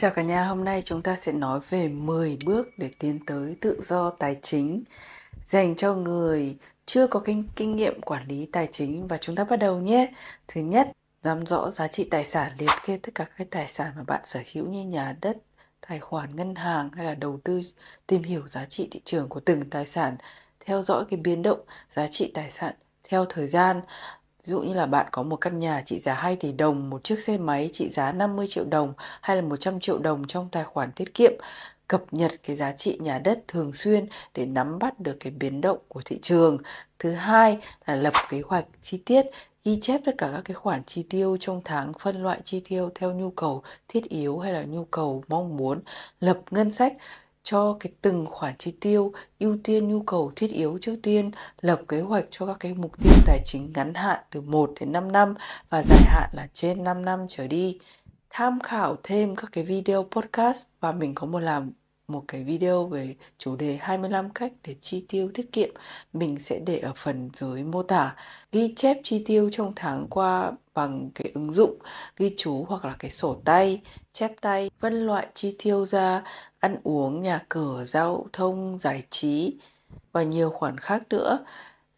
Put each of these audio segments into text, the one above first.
Chào cả nhà, hôm nay chúng ta sẽ nói về 10 bước để tiến tới tự do tài chính dành cho người chưa có kinh, kinh nghiệm quản lý tài chính và chúng ta bắt đầu nhé. Thứ nhất, nắm rõ giá trị tài sản liệt kê tất cả các tài sản mà bạn sở hữu như nhà đất, tài khoản ngân hàng hay là đầu tư, tìm hiểu giá trị thị trường của từng tài sản, theo dõi cái biến động giá trị tài sản theo thời gian Ví dụ như là bạn có một căn nhà trị giá 2 tỷ đồng, một chiếc xe máy trị giá 50 triệu đồng hay là 100 triệu đồng trong tài khoản tiết kiệm, cập nhật cái giá trị nhà đất thường xuyên để nắm bắt được cái biến động của thị trường. Thứ hai là lập kế hoạch chi tiết ghi chép tất cả các cái khoản chi tiêu trong tháng phân loại chi tiêu theo nhu cầu thiết yếu hay là nhu cầu mong muốn lập ngân sách cho cái từng khoản chi tiêu ưu tiên nhu cầu thiết yếu trước tiên lập kế hoạch cho các cái mục tiêu tài chính ngắn hạn từ 1 đến 5 năm và dài hạn là trên 5 năm trở đi tham khảo thêm các cái video podcast và mình có một làm một cái video về chủ đề 25 cách để chi tiêu tiết kiệm. Mình sẽ để ở phần dưới mô tả. Ghi chép chi tiêu trong tháng qua bằng cái ứng dụng ghi chú hoặc là cái sổ tay, chép tay, phân loại chi tiêu ra ăn uống, nhà cửa, giao thông, giải trí và nhiều khoản khác nữa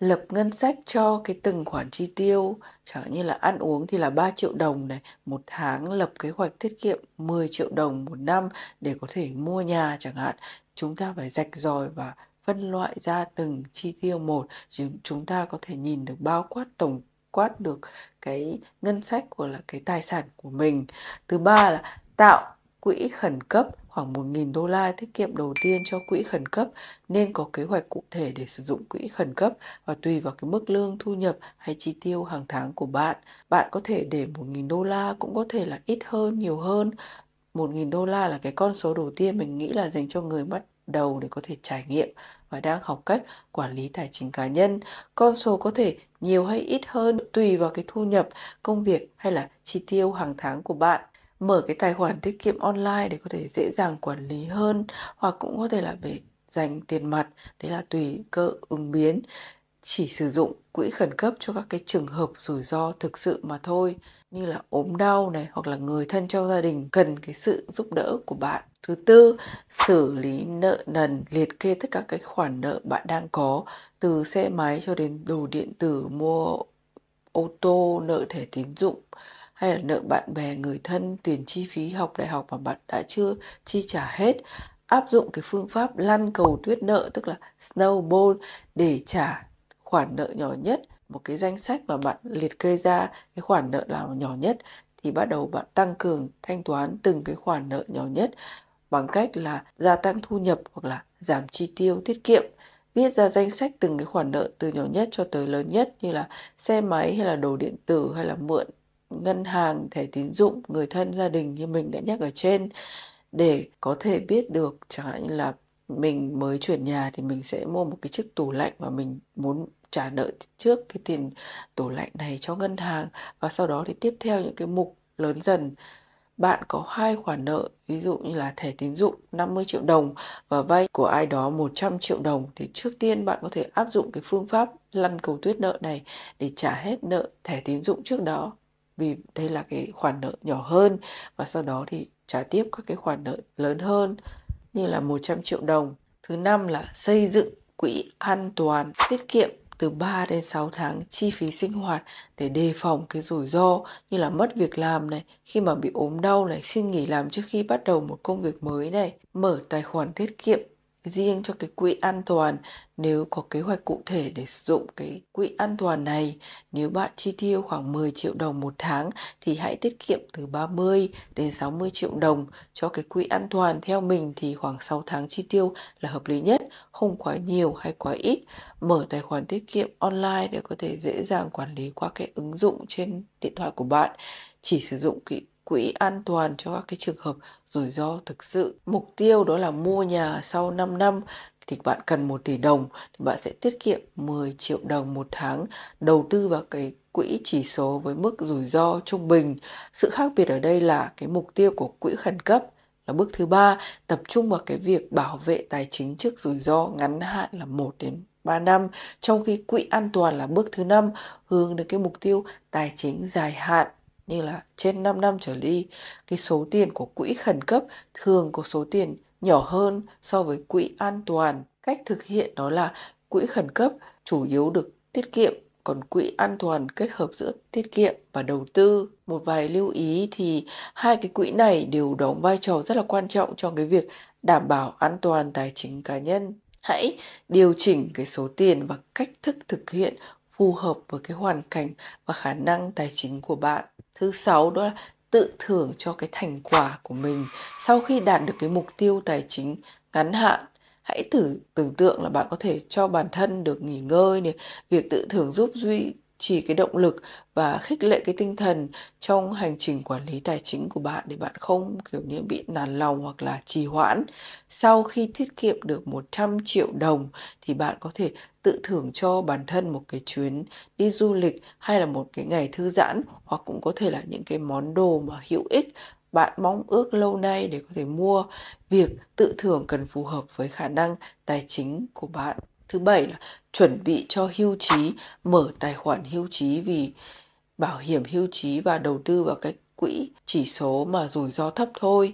lập ngân sách cho cái từng khoản chi tiêu chẳng như là ăn uống thì là 3 triệu đồng này một tháng lập kế hoạch tiết kiệm 10 triệu đồng một năm để có thể mua nhà chẳng hạn chúng ta phải rạch ròi và phân loại ra từng chi tiêu một chúng ta có thể nhìn được bao quát tổng quát được cái ngân sách của là cái tài sản của mình thứ ba là tạo quỹ khẩn cấp khoảng 1.000 đô la tiết kiệm đầu tiên cho quỹ khẩn cấp nên có kế hoạch cụ thể để sử dụng quỹ khẩn cấp và tùy vào cái mức lương thu nhập hay chi tiêu hàng tháng của bạn. Bạn có thể để 1.000 đô la cũng có thể là ít hơn, nhiều hơn. 1.000 đô la là cái con số đầu tiên mình nghĩ là dành cho người bắt đầu để có thể trải nghiệm và đang học cách quản lý tài chính cá nhân. Con số có thể nhiều hay ít hơn tùy vào cái thu nhập, công việc hay là chi tiêu hàng tháng của bạn mở cái tài khoản tiết kiệm online để có thể dễ dàng quản lý hơn hoặc cũng có thể là về dành tiền mặt đấy là tùy cơ ứng biến chỉ sử dụng quỹ khẩn cấp cho các cái trường hợp rủi ro thực sự mà thôi như là ốm đau này hoặc là người thân trong gia đình cần cái sự giúp đỡ của bạn thứ tư xử lý nợ nần liệt kê tất cả các khoản nợ bạn đang có từ xe máy cho đến đồ điện tử mua ô tô nợ thẻ tín dụng hay là nợ bạn bè người thân tiền chi phí học đại học mà bạn đã chưa chi trả hết áp dụng cái phương pháp lăn cầu tuyết nợ tức là snowball để trả khoản nợ nhỏ nhất một cái danh sách mà bạn liệt kê ra cái khoản nợ nào nhỏ nhất thì bắt đầu bạn tăng cường thanh toán từng cái khoản nợ nhỏ nhất bằng cách là gia tăng thu nhập hoặc là giảm chi tiêu tiết kiệm viết ra danh sách từng cái khoản nợ từ nhỏ nhất cho tới lớn nhất như là xe máy hay là đồ điện tử hay là mượn ngân hàng, thẻ tín dụng, người thân, gia đình như mình đã nhắc ở trên để có thể biết được chẳng hạn như là mình mới chuyển nhà thì mình sẽ mua một cái chiếc tủ lạnh và mình muốn trả nợ trước cái tiền tủ lạnh này cho ngân hàng và sau đó thì tiếp theo những cái mục lớn dần bạn có hai khoản nợ ví dụ như là thẻ tín dụng 50 triệu đồng và vay của ai đó 100 triệu đồng thì trước tiên bạn có thể áp dụng cái phương pháp lăn cầu tuyết nợ này để trả hết nợ thẻ tín dụng trước đó vì đây là cái khoản nợ nhỏ hơn và sau đó thì trả tiếp các cái khoản nợ lớn hơn như là 100 triệu đồng. Thứ năm là xây dựng quỹ an toàn tiết kiệm từ 3 đến 6 tháng chi phí sinh hoạt để đề phòng cái rủi ro như là mất việc làm này, khi mà bị ốm đau này, xin nghỉ làm trước khi bắt đầu một công việc mới này, mở tài khoản tiết kiệm riêng cho cái quỹ an toàn nếu có kế hoạch cụ thể để sử dụng cái quỹ an toàn này nếu bạn chi tiêu khoảng 10 triệu đồng một tháng thì hãy tiết kiệm từ 30 đến 60 triệu đồng cho cái quỹ an toàn theo mình thì khoảng 6 tháng chi tiêu là hợp lý nhất không quá nhiều hay quá ít mở tài khoản tiết kiệm online để có thể dễ dàng quản lý qua cái ứng dụng trên điện thoại của bạn chỉ sử dụng cái quỹ an toàn cho các cái trường hợp rủi ro thực sự. Mục tiêu đó là mua nhà sau 5 năm thì bạn cần 1 tỷ đồng thì bạn sẽ tiết kiệm 10 triệu đồng một tháng đầu tư vào cái quỹ chỉ số với mức rủi ro trung bình. Sự khác biệt ở đây là cái mục tiêu của quỹ khẩn cấp là bước thứ ba tập trung vào cái việc bảo vệ tài chính trước rủi ro ngắn hạn là 1 đến 3 năm, trong khi quỹ an toàn là bước thứ năm hướng đến cái mục tiêu tài chính dài hạn như là trên 5 năm trở đi, cái số tiền của quỹ khẩn cấp thường có số tiền nhỏ hơn so với quỹ an toàn. Cách thực hiện đó là quỹ khẩn cấp chủ yếu được tiết kiệm còn quỹ an toàn kết hợp giữa tiết kiệm và đầu tư. Một vài lưu ý thì hai cái quỹ này đều đóng vai trò rất là quan trọng trong cái việc đảm bảo an toàn tài chính cá nhân. Hãy điều chỉnh cái số tiền và cách thức thực hiện phù hợp với cái hoàn cảnh và khả năng tài chính của bạn thứ sáu đó là tự thưởng cho cái thành quả của mình sau khi đạt được cái mục tiêu tài chính ngắn hạn hãy thử tưởng tượng là bạn có thể cho bản thân được nghỉ ngơi này việc tự thưởng giúp duy chỉ cái động lực và khích lệ cái tinh thần trong hành trình quản lý tài chính của bạn để bạn không kiểu như bị nản lòng hoặc là trì hoãn. Sau khi tiết kiệm được 100 triệu đồng thì bạn có thể tự thưởng cho bản thân một cái chuyến đi du lịch hay là một cái ngày thư giãn hoặc cũng có thể là những cái món đồ mà hữu ích bạn mong ước lâu nay để có thể mua việc tự thưởng cần phù hợp với khả năng tài chính của bạn thứ bảy là chuẩn bị cho hưu trí mở tài khoản hưu trí vì bảo hiểm hưu trí và đầu tư vào cái quỹ chỉ số mà rủi ro thấp thôi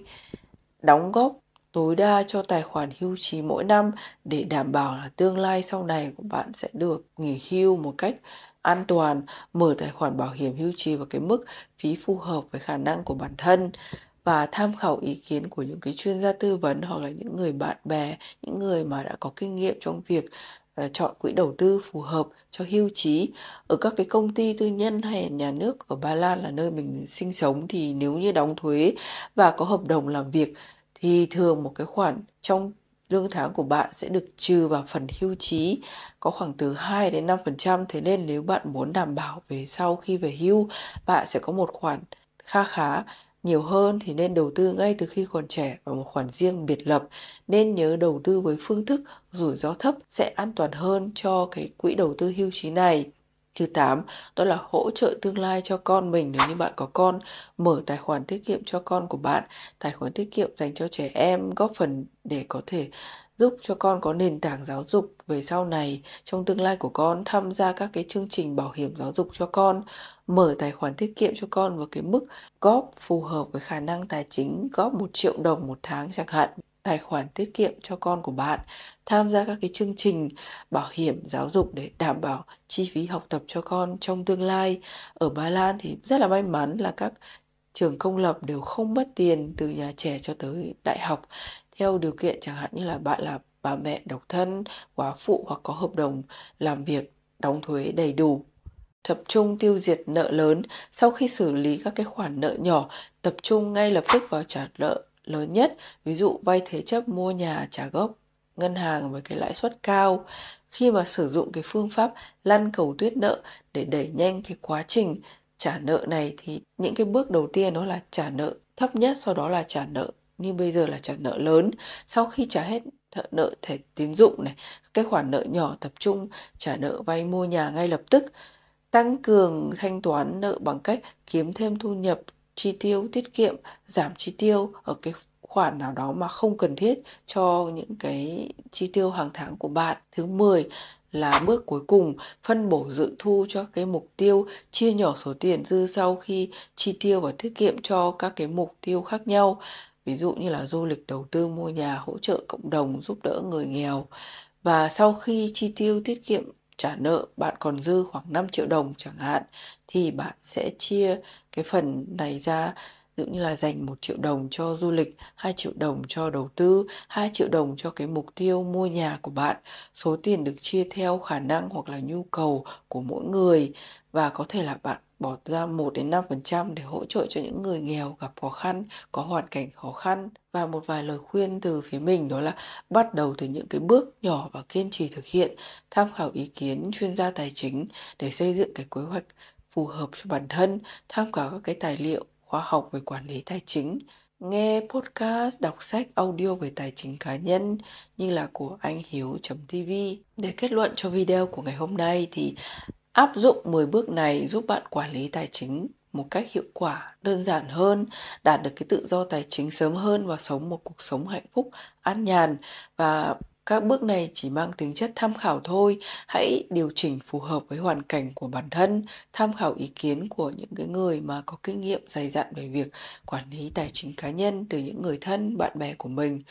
đóng góp tối đa cho tài khoản hưu trí mỗi năm để đảm bảo là tương lai sau này của bạn sẽ được nghỉ hưu một cách an toàn mở tài khoản bảo hiểm hưu trí vào cái mức phí phù hợp với khả năng của bản thân và tham khảo ý kiến của những cái chuyên gia tư vấn hoặc là những người bạn bè những người mà đã có kinh nghiệm trong việc ờ, chọn quỹ đầu tư phù hợp cho hưu trí ở các cái công ty tư nhân hay nhà nước ở Ba Lan là nơi mình sinh sống thì nếu như đóng thuế và có hợp đồng làm việc thì thường một cái khoản trong lương tháng của bạn sẽ được trừ vào phần hưu trí có khoảng từ 2 đến 5% thế nên nếu bạn muốn đảm bảo về sau khi về hưu bạn sẽ có một khoản kha khá nhiều hơn thì nên đầu tư ngay từ khi còn trẻ vào một khoản riêng biệt lập. Nên nhớ đầu tư với phương thức rủi ro thấp sẽ an toàn hơn cho cái quỹ đầu tư hưu trí này. Thứ 8, đó là hỗ trợ tương lai cho con mình nếu như bạn có con, mở tài khoản tiết kiệm cho con của bạn, tài khoản tiết kiệm dành cho trẻ em góp phần để có thể giúp cho con có nền tảng giáo dục về sau này trong tương lai của con tham gia các cái chương trình bảo hiểm giáo dục cho con mở tài khoản tiết kiệm cho con với cái mức góp phù hợp với khả năng tài chính góp một triệu đồng một tháng chẳng hạn tài khoản tiết kiệm cho con của bạn tham gia các cái chương trình bảo hiểm giáo dục để đảm bảo chi phí học tập cho con trong tương lai ở ba lan thì rất là may mắn là các trường công lập đều không mất tiền từ nhà trẻ cho tới đại học theo điều kiện chẳng hạn như là bạn là bà mẹ độc thân, quá phụ hoặc có hợp đồng làm việc đóng thuế đầy đủ. Tập trung tiêu diệt nợ lớn sau khi xử lý các cái khoản nợ nhỏ, tập trung ngay lập tức vào trả nợ lớn nhất, ví dụ vay thế chấp mua nhà trả gốc ngân hàng với cái lãi suất cao khi mà sử dụng cái phương pháp lăn cầu tuyết nợ để đẩy nhanh cái quá trình trả nợ này thì những cái bước đầu tiên đó là trả nợ thấp nhất sau đó là trả nợ nhưng bây giờ là trả nợ lớn sau khi trả hết nợ thẻ tín dụng này cái khoản nợ nhỏ tập trung trả nợ vay mua nhà ngay lập tức tăng cường thanh toán nợ bằng cách kiếm thêm thu nhập chi tiêu tiết kiệm giảm chi tiêu ở cái khoản nào đó mà không cần thiết cho những cái chi tiêu hàng tháng của bạn. Thứ 10 là bước cuối cùng phân bổ dự thu cho cái mục tiêu chia nhỏ số tiền dư sau khi chi tiêu và tiết kiệm cho các cái mục tiêu khác nhau ví dụ như là du lịch đầu tư mua nhà hỗ trợ cộng đồng giúp đỡ người nghèo và sau khi chi tiêu tiết kiệm trả nợ bạn còn dư khoảng 5 triệu đồng chẳng hạn thì bạn sẽ chia cái phần này ra dụ như là dành một triệu đồng cho du lịch 2 triệu đồng cho đầu tư 2 triệu đồng cho cái mục tiêu mua nhà của bạn số tiền được chia theo khả năng hoặc là nhu cầu của mỗi người và có thể là bạn bỏ ra 1 đến 5% để hỗ trợ cho những người nghèo gặp khó khăn, có hoàn cảnh khó khăn và một vài lời khuyên từ phía mình đó là bắt đầu từ những cái bước nhỏ và kiên trì thực hiện, tham khảo ý kiến chuyên gia tài chính để xây dựng cái kế hoạch phù hợp cho bản thân, tham khảo các cái tài liệu khóa học về quản lý tài chính, nghe podcast, đọc sách audio về tài chính cá nhân như là của anh hiếu.tv. Để kết luận cho video của ngày hôm nay thì áp dụng 10 bước này giúp bạn quản lý tài chính một cách hiệu quả, đơn giản hơn, đạt được cái tự do tài chính sớm hơn và sống một cuộc sống hạnh phúc, an nhàn và các bước này chỉ mang tính chất tham khảo thôi hãy điều chỉnh phù hợp với hoàn cảnh của bản thân tham khảo ý kiến của những cái người mà có kinh nghiệm dày dặn về việc quản lý tài chính cá nhân từ những người thân bạn bè của mình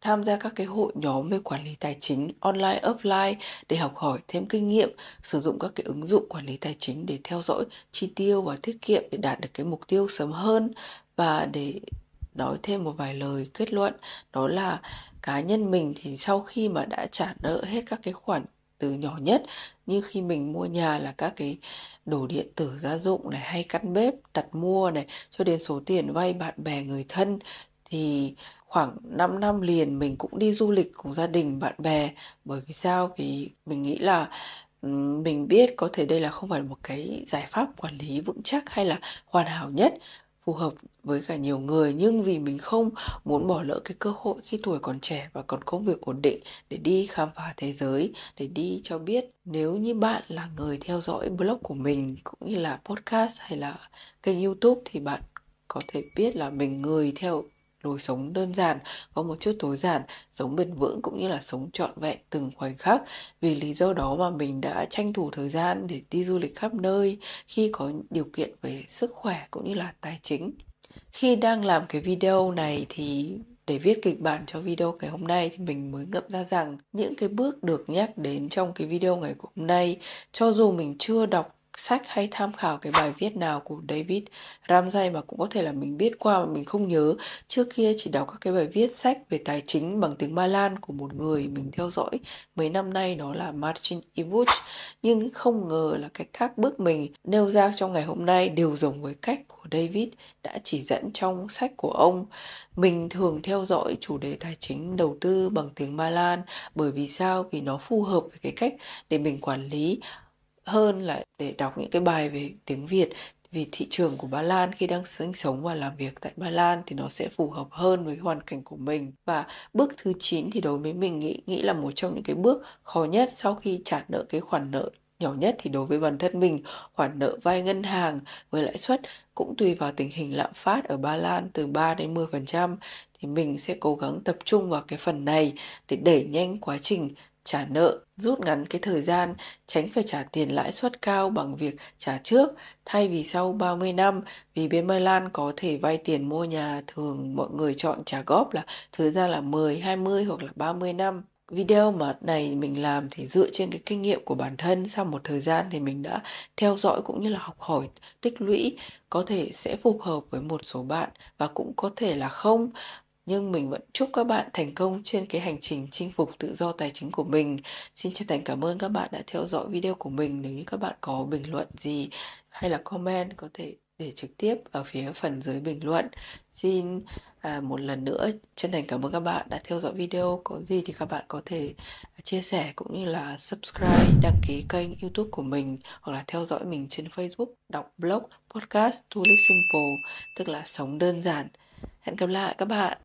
tham gia các cái hội nhóm về quản lý tài chính online offline để học hỏi thêm kinh nghiệm sử dụng các cái ứng dụng quản lý tài chính để theo dõi chi tiêu và tiết kiệm để đạt được cái mục tiêu sớm hơn và để nói thêm một vài lời kết luận đó là cá nhân mình thì sau khi mà đã trả nợ hết các cái khoản từ nhỏ nhất như khi mình mua nhà là các cái đồ điện tử gia dụng này hay căn bếp đặt mua này cho đến số tiền vay bạn bè người thân thì khoảng 5 năm liền mình cũng đi du lịch cùng gia đình bạn bè bởi vì sao vì mình nghĩ là mình biết có thể đây là không phải một cái giải pháp quản lý vững chắc hay là hoàn hảo nhất phù hợp với cả nhiều người nhưng vì mình không muốn bỏ lỡ cái cơ hội khi tuổi còn trẻ và còn công việc ổn định để đi khám phá thế giới để đi cho biết nếu như bạn là người theo dõi blog của mình cũng như là podcast hay là kênh youtube thì bạn có thể biết là mình người theo lối sống đơn giản, có một chút tối giản, sống bền vững cũng như là sống trọn vẹn từng khoảnh khắc. Vì lý do đó mà mình đã tranh thủ thời gian để đi du lịch khắp nơi khi có điều kiện về sức khỏe cũng như là tài chính. Khi đang làm cái video này thì để viết kịch bản cho video ngày hôm nay thì mình mới ngẫm ra rằng những cái bước được nhắc đến trong cái video ngày hôm nay cho dù mình chưa đọc sách hay tham khảo cái bài viết nào của David Ramsey mà cũng có thể là mình biết qua mà mình không nhớ. Trước kia chỉ đọc các cái bài viết sách về tài chính bằng tiếng Ba Lan của một người mình theo dõi mấy năm nay đó là Martin Ivuch. Nhưng không ngờ là cái các bước mình nêu ra trong ngày hôm nay đều giống với cách của David đã chỉ dẫn trong sách của ông. Mình thường theo dõi chủ đề tài chính đầu tư bằng tiếng Ba Lan bởi vì sao? Vì nó phù hợp với cái cách để mình quản lý hơn là để đọc những cái bài về tiếng Việt vì thị trường của Ba Lan khi đang sinh sống và làm việc tại Ba Lan thì nó sẽ phù hợp hơn với hoàn cảnh của mình. Và bước thứ 9 thì đối với mình nghĩ nghĩ là một trong những cái bước khó nhất sau khi trả nợ cái khoản nợ nhỏ nhất thì đối với bản thân mình, khoản nợ vay ngân hàng với lãi suất cũng tùy vào tình hình lạm phát ở Ba Lan từ 3 đến 10% thì mình sẽ cố gắng tập trung vào cái phần này để đẩy nhanh quá trình trả nợ, rút ngắn cái thời gian, tránh phải trả tiền lãi suất cao bằng việc trả trước thay vì sau 30 năm vì bên Ba Lan có thể vay tiền mua nhà thường mọi người chọn trả góp là thời gian là 10, 20 hoặc là 30 năm. Video mà này mình làm thì dựa trên cái kinh nghiệm của bản thân sau một thời gian thì mình đã theo dõi cũng như là học hỏi tích lũy có thể sẽ phù hợp với một số bạn và cũng có thể là không nhưng mình vẫn chúc các bạn thành công trên cái hành trình chinh phục tự do tài chính của mình xin chân thành cảm ơn các bạn đã theo dõi video của mình nếu như các bạn có bình luận gì hay là comment có thể để trực tiếp ở phía phần dưới bình luận xin à, một lần nữa chân thành cảm ơn các bạn đã theo dõi video có gì thì các bạn có thể chia sẻ cũng như là subscribe đăng ký kênh youtube của mình hoặc là theo dõi mình trên facebook đọc blog podcast to live simple tức là sống đơn giản hẹn gặp lại các bạn